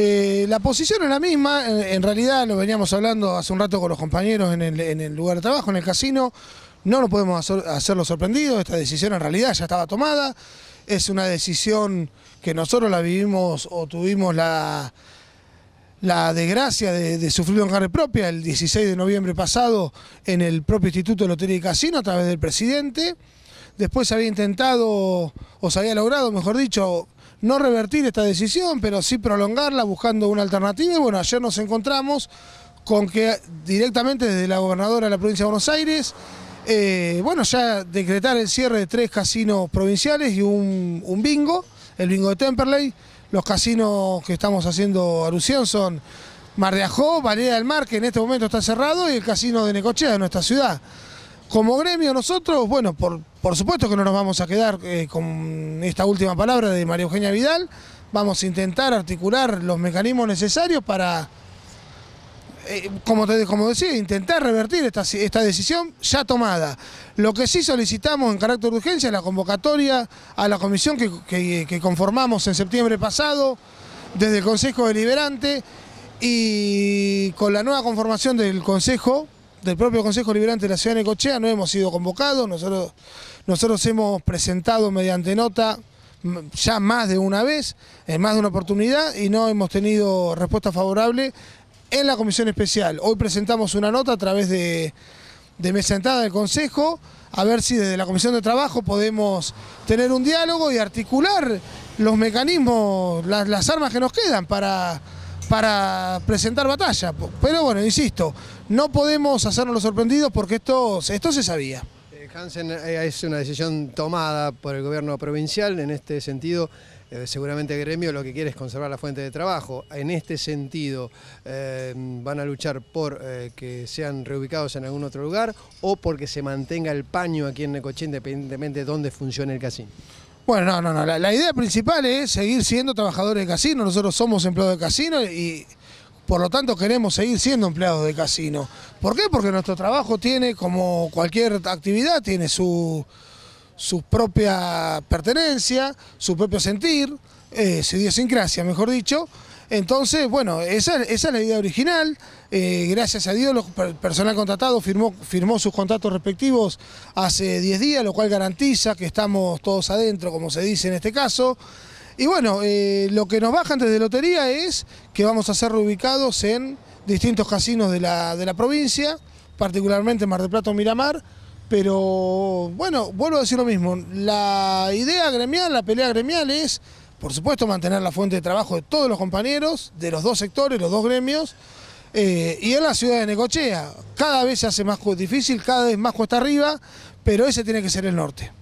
Eh, la posición es la misma, en, realidad lo veníamos hablando hace un rato con los compañeros en el, lugar de trabajo, en el casino, no nos podemos hacerlo sorprendidos, esta decisión en realidad ya estaba tomada, es una decisión que nosotros la vivimos o tuvimos la, desgracia de, sufrir en carne propia el 16 de noviembre pasado en el propio Instituto de Lotería y Casino a través del presidente, Después se había intentado, o se había logrado, mejor dicho, no revertir esta decisión, pero sí prolongarla buscando una alternativa. Y bueno, ayer nos encontramos con que directamente desde la gobernadora de la provincia de Buenos Aires, eh, bueno, ya decretar el cierre de tres casinos provinciales y un, bingo, el bingo de Temperley. Los casinos que estamos haciendo alusión son Mar de Ajó, Valeria del Mar, que en este momento está cerrado, y el casino de Necochea, de nuestra ciudad. Como gremio nosotros, bueno, por, supuesto que no nos vamos a quedar eh, con esta última palabra de María Eugenia Vidal, vamos a intentar articular los mecanismos necesarios para, eh, como, te, como decía, intentar revertir esta, decisión ya tomada. Lo que sí solicitamos en carácter de urgencia es la convocatoria a la comisión que conformamos en septiembre pasado desde el Consejo Deliberante y con la nueva conformación del Consejo del propio Consejo Liberante de la Ciudad de Necochea no hemos sido convocados, nosotros, nosotros hemos presentado mediante nota ya más de una vez, en más de una oportunidad, y no hemos tenido respuesta favorable en la comisión especial. Hoy presentamos una nota a través de, de mesa entrada del Consejo, a ver si desde la Comisión de Trabajo podemos tener un diálogo y articular los mecanismos, las, las armas que nos quedan para para presentar batalla. Pero bueno, insisto, no podemos hacernos los sorprendidos porque esto, esto se sabía. Eh, Hansen, eh, es una decisión tomada por el gobierno provincial. En este sentido, eh, seguramente el gremio lo que quiere es conservar la fuente de trabajo. En este sentido, van a luchar por que sean reubicados en algún otro lugar o porque se mantenga el paño aquí en Necochín, independientemente de dónde funcione el casino. Bueno, no, no, no. La, idea principal es seguir siendo trabajadores de casino. Nosotros somos empleados de casino y por lo tanto queremos seguir siendo empleados de casino. ¿Por qué? Porque nuestro trabajo tiene, como cualquier actividad, tiene su, su propia pertenencia, su propio sentir, eh, su idiosincrasia, mejor dicho. Entonces, bueno, esa, es la idea original. Eh, gracias a Dios, el personal contratado firmó, firmó sus contratos respectivos hace 10 días, lo cual garantiza que estamos todos adentro, como se dice en este caso. Y bueno, eh, lo que nos baja antes de lotería es que vamos a ser reubicados en distintos casinos de la, de la provincia, particularmente Mar del Plata Miramar. Pero bueno, vuelvo a decir lo mismo, la idea gremial, la pelea gremial es por supuesto mantener la fuente de trabajo de todos los compañeros, de los dos sectores, los dos gremios, eh, y en la ciudad de Necochea. Cada vez se hace más difícil, cada vez más cuesta arriba, pero ese tiene que ser el norte.